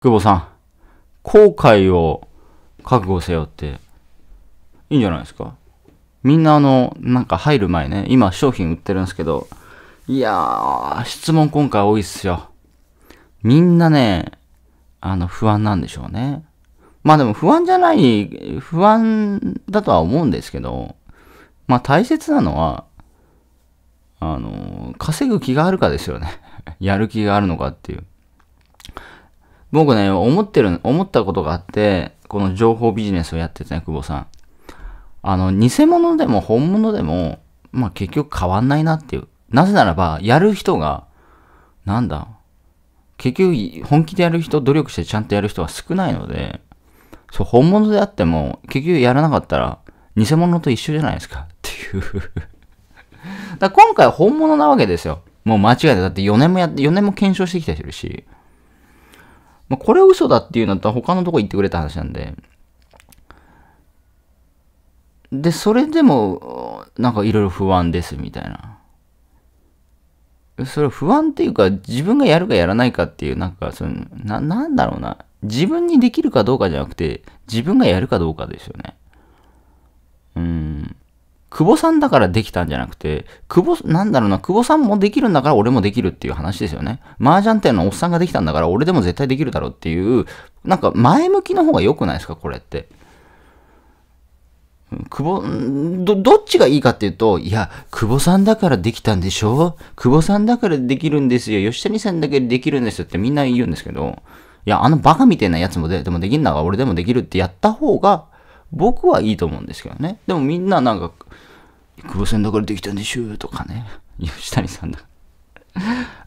久保さん、後悔を覚悟せよって、いいんじゃないですかみんなあの、なんか入る前ね、今商品売ってるんですけど、いやー、質問今回多いっすよ。みんなね、あの、不安なんでしょうね。まあでも不安じゃない、不安だとは思うんですけど、まあ大切なのは、あの、稼ぐ気があるかですよね。やる気があるのかっていう。僕ね、思ってる、思ったことがあって、この情報ビジネスをやっててね、久保さん。あの、偽物でも本物でも、まあ、結局変わんないなっていう。なぜならば、やる人が、なんだ、結局、本気でやる人、努力してちゃんとやる人は少ないので、そう、本物であっても、結局やらなかったら、偽物と一緒じゃないですか、っていう だ今回本物なわけですよ。もう間違いで。だって4年もやって、4年も検証してきてるし。まあ、これは嘘だっていうのと他のとこ行ってくれた話なんで。で、それでも、なんかいろいろ不安ですみたいな。それ不安っていうか、自分がやるかやらないかっていう、なんか、そのな、なんだろうな。自分にできるかどうかじゃなくて、自分がやるかどうかですよね。久保さんだからできたんじゃなくて、久保、なんだろうな、久保さんもできるんだから俺もできるっていう話ですよね。麻雀店のおっさんができたんだから俺でも絶対できるだろうっていう、なんか前向きの方が良くないですか、これって。久保、ど、どっちがいいかっていうと、いや、久保さんだからできたんでしょ久保さんだからできるんですよ。吉谷さんだけできるんですよってみんな言うんですけど、いや、あのバカみたいなやつもででもできんなら俺でもできるってやった方が、僕はいいと思うんですけどね。でもみんななんか、久保さんだからできたんでしょとかね、吉谷さんだ。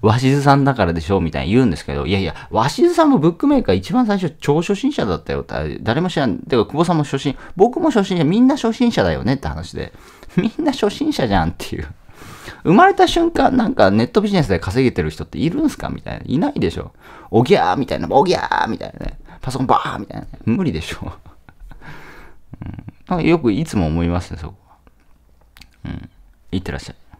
鷲津さんだからでしょみたいに言うんですけど、いやいや、鷲津さんもブックメーカー一番最初超初心者だったよって、誰も知らん。てか、久保さんも初心、僕も初心者、みんな初心者だよねって話で、みんな初心者じゃんっていう。生まれた瞬間、なんかネットビジネスで稼げてる人っているんすかみたいな。いないでしょ。おぎゃーみたいな、おぎゃーみたいなね。パソコンバーみたいな無理でしょ。うん、よくいつも思いますね、そこ。いってらっしゃい。